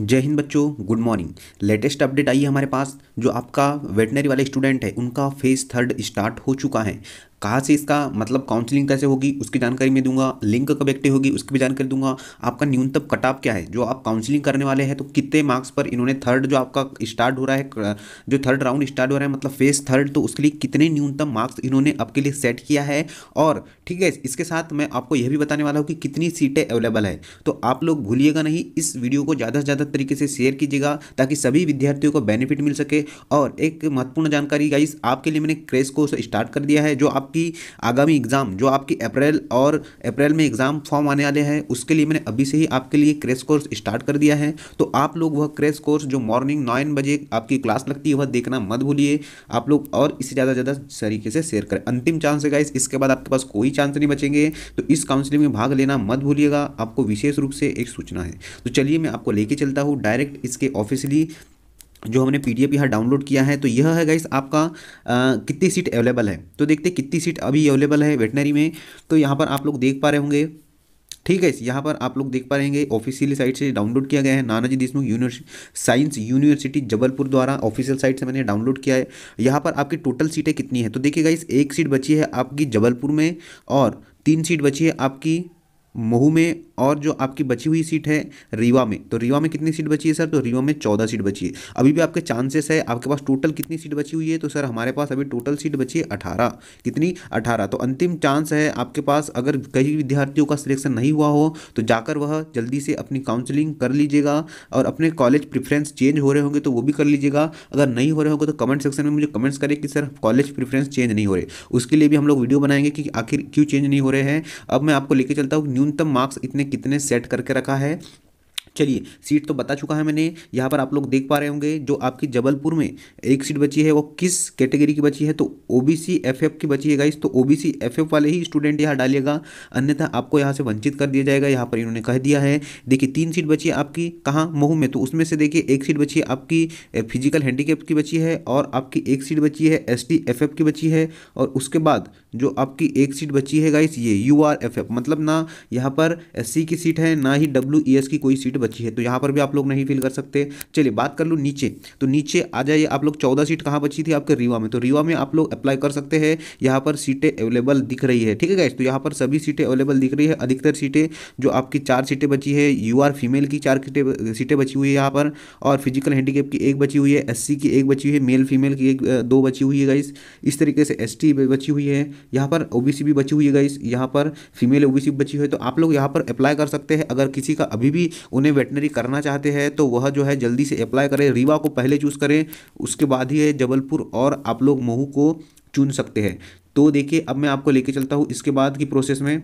जय हिंद बच्चों गुड मॉर्निंग लेटेस्ट अपडेट आई है हमारे पास जो आपका वेटनरी वाले स्टूडेंट है उनका फेज़ थर्ड स्टार्ट हो चुका है कहाँ से इसका मतलब काउंसलिंग कैसे होगी उसकी जानकारी मैं दूंगा लिंक कब एक्टिव होगी उसकी भी जानकारी दूंगा आपका न्यूनतम कट ऑफ क्या है जो आप काउंसलिंग करने वाले हैं तो कितने मार्क्स पर इन्होंने थर्ड जो आपका स्टार्ट हो रहा है जो थर्ड राउंड स्टार्ट हो रहा है मतलब फेज थर्ड तो उसके लिए कितने न्यूनतम मार्क्स इन्होंने आपके लिए सेट किया है और ठीक है इसके साथ मैं आपको यह भी बताने वाला हूँ कि कितनी सीटें अवेलेबल है तो आप लोग भूलिएगा नहीं इस वीडियो को ज़्यादा से ज़्यादा तरीके से शेयर कीजिएगा ताकि सभी विद्यार्थियों को बेनिफिट मिल सके और एक महत्वपूर्ण जानकारी गाइस आपके लिए मैंने क्रेश कोर्स स्टार्ट कर दिया है जो आप आपकी आगामी एग्ज़ाम जो आपकी अप्रैल और अप्रैल में एग्ज़ाम फॉर्म आने वाले हैं उसके लिए मैंने अभी से ही आपके लिए क्रेश कोर्स स्टार्ट कर दिया है तो आप लोग वह क्रेश कोर्स जो मॉर्निंग नाइन बजे आपकी क्लास लगती है वह देखना मत भूलिए आप लोग और इससे ज़्यादा ज़्यादा तरीके से शेयर करें अंतिम चांस है इसके बाद आपके पास कोई चांस नहीं बचेंगे तो इस काउंसिलिंग में भाग लेना मत भूलिएगा आपको विशेष रूप से एक सूचना है तो चलिए मैं आपको लेके चलता हूँ डायरेक्ट इसके ऑफिसली जो हमने पी डी एफ यहाँ डाउनलोड किया है तो यह है गाइस आपका आ, कितनी सीट अवेलेबल है तो देखते कितनी सीट अभी अवेलेबल है वेटनरी में तो यहाँ पर आप लोग देख पा रहे होंगे ठीक है यहाँ पर आप लोग देख पा रहेंगे ऑफिशियल साइट से डाउनलोड किया गया है Nanaji Deshmukh university science university Jabalpur द्वारा ऑफिशियल साइट से मैंने डाउनलोड किया है यहाँ पर आपकी टोटल सीटें कितनी है तो देखिए इस एक सीट बची है आपकी जबलपुर में और तीन सीट बची है आपकी महू में और जो आपकी बची हुई सीट है रीवा में तो रीवा में कितनी सीट बची है सर तो रीवा में चौदह सीट बची है अभी भी आपके चांसेस है आपके पास टोटल कितनी सीट बची हुई है तो सर हमारे पास अभी टोटल सीट बची है अठारह कितनी अठारह तो अंतिम चांस है आपके पास अगर कई विद्यार्थियों का सिलेक्शन नहीं हुआ हो तो जाकर वह जल्दी से अपनी काउंसिलिंग कर लीजिएगा और अपने कॉलेज प्रिफ्रेंस चेंज हो रहे होंगे तो वो भी कर लीजिएगा अगर नहीं हो रहे होंगे तो कमेंट सेक्शन में मुझे कमेंट्स करें कि सर कॉलेज प्रिफ्रेंस चेंज नहीं हो रहे उसके लिए भी हम लोग वीडियो बनाएंगे कि आखिर क्यों चेंज नहीं हो रहे हैं अब मैं आपको लेके चलता हूँ न्यूनतम मार्क्स इतने कितने सेट करके रखा है चलिए सीट तो बता चुका है मैंने यहाँ पर आप लोग देख पा रहे होंगे जो आपकी जबलपुर में एक सीट बची है वो किस कैटेगरी की बची है तो ओबीसी एफएफ की बची है गाइस तो ओबीसी एफएफ वाले ही स्टूडेंट यहाँ डालिएगा अन्यथा आपको यहाँ से वंचित कर दिया जाएगा यहाँ पर इन्होंने कह दिया है देखिए तीन सीट बची है आपकी कहाँ महू में तो उसमें से देखिए एक सीट बची है आपकी फिजिकल हैंडीकेप की बची है और आपकी एक सीट बची है एस टी की बची है और उसके बाद जो आपकी एक सीट बची है गाइस ये यू आर एफ एफ मतलब ना यहाँ पर एस सी की सीट है ना ही डब्ल्यू ई एस की कोई सीट बची है तो यहाँ पर भी आप लोग नहीं फिल कर सकते चलिए बात कर लूँ नीचे तो नीचे आ जाइए आप लोग चौदह सीट कहाँ बची थी आपके रीवा में तो रीवा में आप लोग अप्लाई कर सकते हैं यहाँ पर सीटें अवेलेबल दिख रही है ठीक है गाइस तो यहाँ पर सभी सीटें अवेलेबल दिख रही है अधिकतर सीटें जो आपकी चार सीटें बची है यू आर फीमेल की चार सीटें बची हुई है यहाँ पर और फिजिकल हैंडीकेप की एक बची हुई है एस की एक बची हुई है मेल फीमेल की एक दो बची हुई है गाइस इस तरीके से एस बची हुई है यहाँ पर ओबीसी भी बची हुई है गाइस यहाँ पर फीमेल ओबीसी बची हुई है तो आप लोग यहाँ पर अप्लाई कर सकते हैं अगर किसी का अभी भी उन्हें वेटनरी करना चाहते हैं तो वह जो है जल्दी से अप्लाई करें रीवा को पहले चूज़ करें उसके बाद ही जबलपुर और आप लोग महू को चुन सकते हैं तो देखिए अब मैं आपको लेके चलता हूँ इसके बाद की प्रोसेस में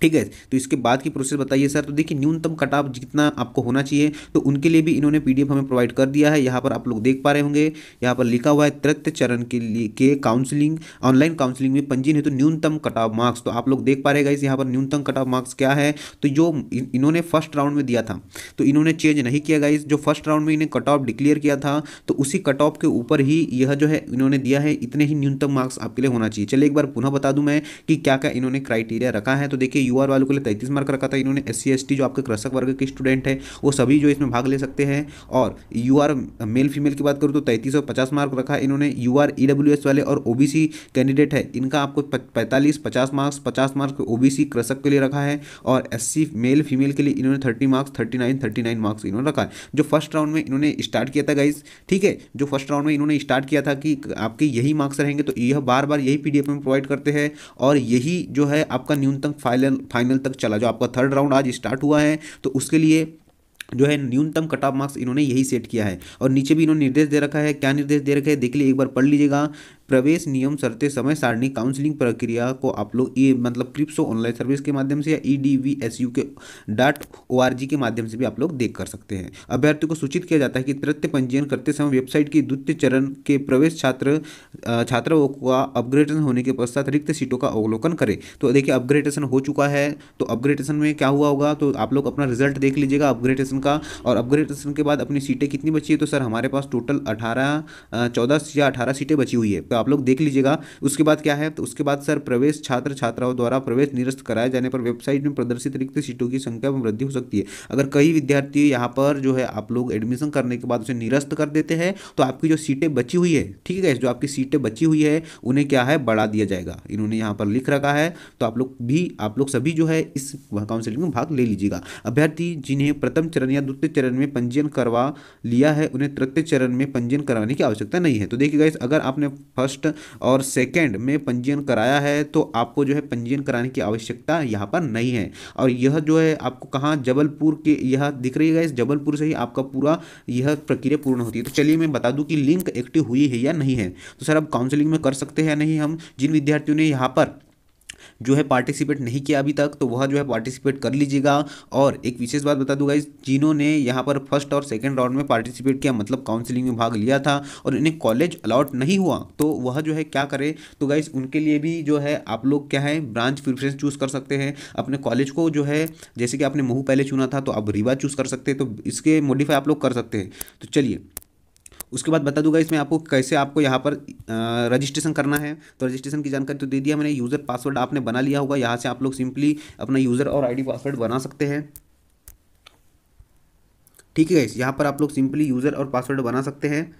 ठीक है तो इसके बाद की प्रोसेस बताइए सर तो देखिए न्यूनतम कट ऑफ जितना आपको होना चाहिए तो उनके लिए भी इन्होंने पीडीएफ हमें प्रोवाइड कर दिया है यहाँ पर आप लोग देख पा रहे होंगे यहाँ पर लिखा हुआ है तृतीय चरण के लिए के काउंसलिंग ऑनलाइन काउंसलिंग में पंजीन है तो न्यूनतम कट ऑफ मार्क्स तो आप लोग देख पा रहे गाइस यहाँ पर न्यूनतम कट ऑफ मार्क्स क्या है तो जो इन्होंने फर्स्ट राउंड में दिया था तो इन्होंने चेंज नहीं किया गाइस जो फर्स्ट राउंड में इन्हें कट ऑफ डिक्लेयर किया था तो उसी कट ऑफ के ऊपर ही यह जो है इन्होंने दिया है इतने ही न्यूनतम मार्क्स आपके लिए होना चाहिए चलिए एक बार पुनः बता दूं मैं कि क्या क्या इन्होंने क्राइटेरिया रखा है तो देखिए यू वालों के लिए तैंतीस मार्क रखा था इन्होंने एस सी जो आपके कृषक वर्ग के स्टूडेंट है वो सभी जो इसमें भाग ले सकते हैं और यू मेल फीमेल की बात करूँ तो तैंतीस और पचास मार्क रखा इन्होंने यू आर e वाले और ओ कैंडिडेट है इनका आपको पैंतालीस पचास मार्क्स पचास मार्क्स ओ कृषक के लिए रखा है और एस मेल फीमेल के लिए इन्होंने thirty marks thirty nine thirty nine marks इन्होंने रखा है जो फर्स्ट राउंड में इन्होंने स्टार्ट किया था गाइज ठीक है जो फर्स्ट राउंड में इन्होंने स्टार्ट किया था कि आपके यही मार्क्स रहेंगे तो यह बार बार यही पीडीएफ में प्रोवाइड करते हैं और यही जो है आपका न्यूनतम फाइनल सेमीफाइनल फाइनल तक चला जो आपका थर्ड राउंड आज स्टार्ट हुआ है तो उसके लिए जो है न्यूनतम कट ऑफ मार्क्स इन्होंने यही सेट किया है और नीचे भी इन्होंने निर्देश दे रखा है क्या निर्देश दे रखे हैं देख लिए एक बार पढ़ लीजिएगा प्रवेश नियम शर्तें समय सारणी काउंसलिंग प्रक्रिया को आप लोग ये मतलब क्रिप्सो ऑनलाइन सर्विस के माध्यम से या E D V S U के डॉट ओ आर जी के माध्यम से भी आप लोग देख कर सकते हैं अभ्यर्थी को सूचित किया जाता है कि तृतीय पंजीयन करते समय वेबसाइट की द्वितीय चरण के प्रवेश छात्र छात्रों का अपग्रेडेशन होने के पश्चात रिक्त सीटों का अवलोकन करें तो देखिए अपग्रेडेशन हो चुका है तो अपग्रेडेशन में क्या हुआ होगा तो आप लोग अपना रिजल्ट देख लीजिएगा अपग्रेडेशन का और अपग्रेडेशन के बाद अपनी सीटें कितनी बची है तो सर हमारे पास टोटल अठारह चौदह या अठारह सीटें बची हुई है तो आप लोग देख लीजिएगा उसके बाद क्या है तो उसके बाद सर प्रवेश छात्र छात्राओं द्वारा प्रवेश निरस्त कराए जाने पर वेबसाइट में प्रदर्शित रिक्त सीटों की संख्या में वृद्धि हो सकती है अगर कई विद्यार्थी यहाँ पर जो है आप लोग एडमिशन करने के बाद उसे निरस्त कर देते हैं तो आपकी जो सीटें बची हुई है ठीक है जो आपकी सीटें बची हुई है उन्हें क्या है बढ़ा दिया जाएगा इन्होंने यहाँ पर लिख रखा है तो आप लोग भी आप लोग सभी जो है इस काउंसिलिंग में भाग ले लीजिएगा अभ्यर्थी जिन्हें प्रथम चरण या द्वितीय चरण में पंजीयन करवा लिया है उन्हें तृतीय चरण में पंजीयन कराने की आवश्यकता नहीं है तो देखिएगा अगर आपने फर्स्ट फर्स्ट और सेकेंड में पंजीयन कराया है तो आपको जो है पंजीयन कराने की आवश्यकता यहाँ पर नहीं है और यह जो है आपको कहाँ जबलपुर के यह दिख रही है इस जबलपुर से ही आपका पूरा यह प्रक्रिया पूर्ण होती है तो चलिए मैं बता दूँ कि लिंक एक्टिव हुई है या नहीं है तो सर आप काउंसिलिंग में कर सकते हैं या नहीं हम जिन विद्यार्थियों ने यहाँ पर जो है पार्टिसिपेट नहीं किया अभी तक तो वह जो है पार्टिसिपेट कर लीजिएगा और एक विशेष बात बता दूंगा जिन्होंने यहाँ पर फर्स्ट और सेकेंड राउंड में पार्टिसिपेट किया मतलब काउंसिलिंग में भाग लिया था और इन्हें कॉलेज अलाउट नहीं हुआ तो वह जो है क्या करे तो गाइज उनके लिए भी जो है आप लोग क्या है ब्रांच प्रिफ्रेंस चूज़ कर सकते हैं अपने कॉलेज को जो है जैसे कि आपने महू पहले चुना था तो आप रीवा चूज़ कर सकते हैं तो इसके मॉडिफाई आप लोग कर सकते हैं तो चलिए उसके बाद बता दूंगा इसमें आपको कैसे आपको यहाँ पर रजिस्ट्रेशन करना है तो रजिस्ट्रेशन की जानकारी तो दे दिया मैंने यूज़र पासवर्ड आपने बना लिया होगा यहाँ से आप लोग सिंपली अपना यूज़र और आईडी पासवर्ड बना सकते हैं ठीक है गाइस यहाँ पर आप लोग सिंपली यूज़र और पासवर्ड बना सकते हैं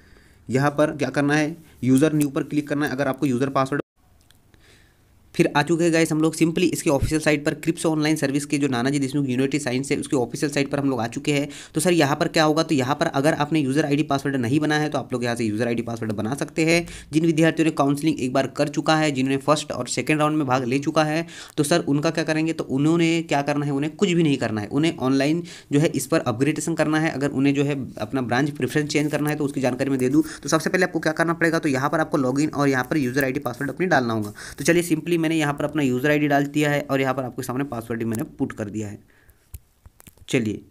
यहाँ पर क्या करना है यूज़र न्यू पर क्लिक करना है अगर आपको यूज़र पासवर्ड फिर आ चुके गए हम लोग सिंपली इसके ऑफिशियल साइट पर क्रिप्स ऑनलाइन सर्विस के जो नानाजी देशमुख यूनिवर्सिटी साइंस है उसके ऑफिशियल साइट पर हम लोग आ चुके हैं तो सर यहाँ पर क्या होगा तो यहाँ पर अगर आपने यूज़र आई पासवर्ड नहीं बना है तो आप लोग यहाँ से यूज़र आई पासवर्ड बना सकते हैं जिन विद्यार्थियों ने काउंसलिंग एक बार कर चुका है जिन्होंने फर्स्ट और सेकेंड राउंड में भाग ले चुका है तो सर उनका क्या करेंगे तो उन्होंने क्या करना है उन्हें कुछ भी नहीं करना है उन्हें ऑनलाइन जो है इस पर अपग्रेडेशन करना है अगर उन्हें जो है अपना ब्रांच प्रेफरेंस चेंज करना है तो उसकी जानकारी मैं दे दूँ तो सबसे पहले आपको क्या करना पड़ेगा तो यहाँ पर आपको लॉग और यहाँ पर यूज़र आई पासवर्ड अपनी डालना होगा तो चलिए सिंपली मैंने यहाँ पर अपना यूज़र आईडी डाल दिया है और यहाँ पर आपके सामने पासवर्ड भी मैंने पुट कर दिया है चलिए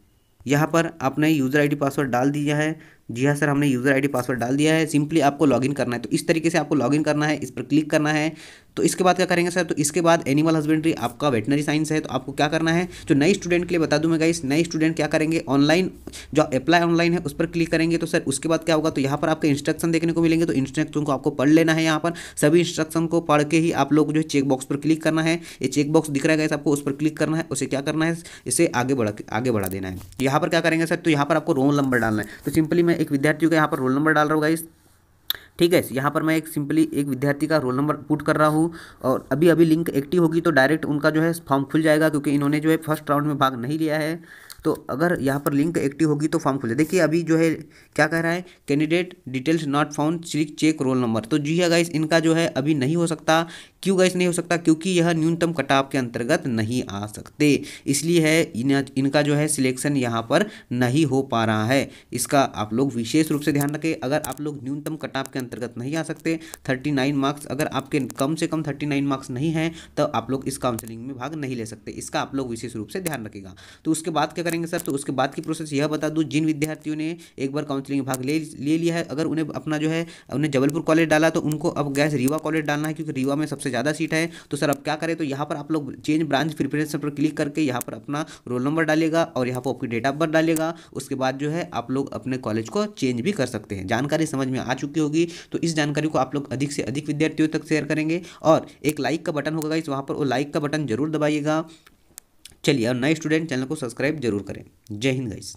यहाँ पर आपने यूज़र आईडी पासवर्ड डाल दिया है जी हाँ सर हमने यूज़र आईडी पासवर्ड डाल दिया है सिंपली आपको लॉगिन करना है तो इस तरीके से आपको लॉगिन करना है इस पर क्लिक करना है तो इसके बाद क्या करेंगे सर तो इसके बाद एनिमल हस्बेंड्री आपका वेटनरी साइंस है तो आपको क्या करना है जो नए स्टूडेंट के लिए बता दूँ मैं गाइस नए स्टूडेंट क्या करेंगे ऑनलाइन जो अप्लाई ऑनलाइन है उस पर क्लिक करेंगे तो सर उसके बाद क्या होगा तो यहाँ पर आपके इंस्ट्रक्शन देखने को मिलेंगे तो इंस्ट्रक्शन को आपको पढ़ लेना है यहाँ पर सभी इंस्ट्रक्शन को पढ़ के ही आप लोग जो है चेकबॉक्स पर क्लिक करना है ये चेकबॉक्स दिख रहा है आपको उस पर क्लिक करना है उसे क्या करना है इसे आगे बढ़ा आगे बढ़ा देना है यहाँ पर क्या करेंगे सर तो यहाँ पर आपको रोल नंबर डालना है तो सिंपली मैं एक विद्यार्थी का यहाँ पर रोल नंबर डाल रहा हूँ गाइस ठीक है यहाँ पर मैं एक सिंपली एक विद्यार्थी का रोल नंबर पुट कर रहा हूँ और अभी अभी लिंक एक्टिव होगी तो डायरेक्ट उनका जो है फॉर्म खुल जाएगा क्योंकि इन्होंने जो है फर्स्ट राउंड में भाग नहीं लिया है तो अगर यहाँ पर लिंक एक्टिव होगी तो फॉर्म खुले देखिए अभी जो है क्या कह रहा है कैंडिडेट डिटेल्स नॉट फाउंड सिलिक चेक रोल नंबर तो जी है हाँ, गाइस इनका जो है अभी नहीं हो सकता क्यों गाइस नहीं हो सकता क्योंकि यह न्यूनतम कटाप के अंतर्गत नहीं आ सकते इसलिए है इन, इनका जो है सिलेक्शन यहाँ पर नहीं हो पा रहा है इसका आप लोग विशेष रूप से ध्यान रखें अगर आप लोग न्यूनतम कटाप के अंतर्गत नहीं आ सकते थर्टी नाइन मार्क्स अगर आपके कम से कम थर्टी नाइन मार्क्स नहीं हैं तो आप लोग इस काउंसिलिंग में भाग नहीं ले सकते इसका आप लोग विशेष रूप से ध्यान रखेगा तो उसके बाद क्या करें करेंगे सर तो उसके बाद की प्रोसेस यह बता दूँ जिन विद्यार्थियों ने एक बार काउंसिलिंग भाग ले ले लिया है अगर उन्हें अपना जो है उन्हें जबलपुर कॉलेज डाला तो उनको अब गैस रीवा कॉलेज डालना है क्योंकि रीवा में सबसे ज़्यादा सीट है तो सर अब क्या करें तो यहाँ पर आप लोग चेंज ब्रांच प्रिपरेशन पर क्लिक करके यहाँ पर अपना रोल नंबर डालेगा और यहाँ पर आपकी डेट ऑफ बर्थ डालेगा उसके बाद जो है आप लोग अपने कॉलेज को चेंज भी कर सकते हैं जानकारी समझ में आ चुकी होगी तो इस जानकारी को आप लोग अधिक से अधिक विद्यार्थियों तक शेयर करेंगे और एक लाइक का बटन होगा इस वहाँ पर वो लाइक का बटन जरूर दबाइएगा चलिए और नए स्टूडेंट चैनल को सब्सक्राइब जरूर करें जय हिंद गाइस